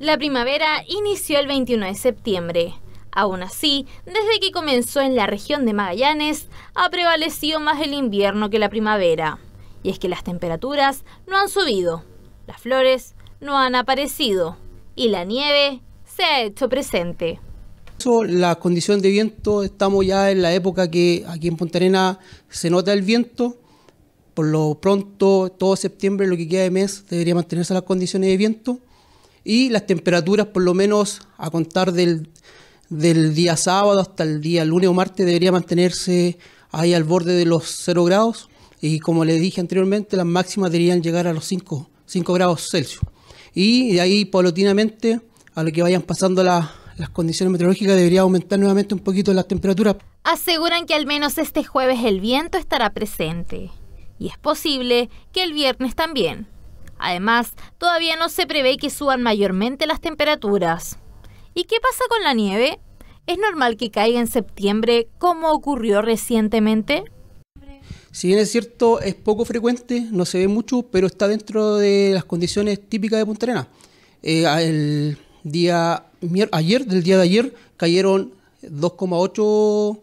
La primavera inició el 21 de septiembre. Aún así, desde que comenzó en la región de Magallanes, ha prevalecido más el invierno que la primavera. Y es que las temperaturas no han subido, las flores no han aparecido y la nieve se ha hecho presente. La condición de viento, estamos ya en la época que aquí en Punta Arena se nota el viento. Por lo pronto, todo septiembre, lo que queda de mes, debería mantenerse las condiciones de viento y las temperaturas por lo menos a contar del, día sábado hasta el día lunes o martes debería mantenerse ahí al borde de los 0 grados y como les dije anteriormente las máximas deberían llegar a los 5, grados Celsius y de ahí paulatinamente a lo que vayan pasando las condiciones meteorológicas debería aumentar nuevamente un poquito las temperaturas. Aseguran que al menos este jueves el viento estará presente y es posible que el viernes también. Además, todavía no se prevé que suban mayormente las temperaturas. ¿Y qué pasa con la nieve? ¿Es normal que caiga en septiembre como ocurrió recientemente? Si bien es cierto, es poco frecuente, no se ve mucho, pero está dentro de las condiciones típicas de Punta Arena. el eh, día ayer, del día de ayer, cayeron 2,8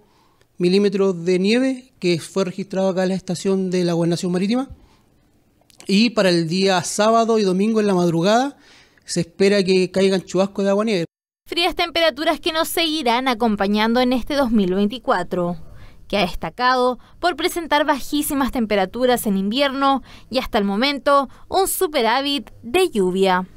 milímetros de nieve que fue registrado acá en la estación de la Gobernación Marítima. Y para el día sábado y domingo en la madrugada se espera que caigan chubascos de agua nieve. Frías temperaturas que nos seguirán acompañando en este 2024 que ha destacado por presentar bajísimas temperaturas en invierno y hasta el momento un superávit de lluvia.